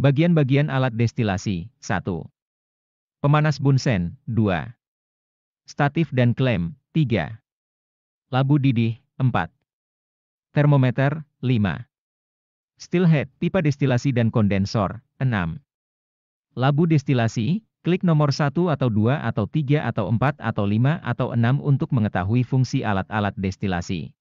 Bagian-bagian alat destilasi, 1. Pemanas bunsen, 2. Statif dan klem, 3. Labu didih, 4. Termometer, 5. Steelhead, pipa destilasi dan kondensor, 6. Labu destilasi, klik nomor 1 atau 2 atau 3 atau 4 atau 5 atau 6 untuk mengetahui fungsi alat-alat destilasi.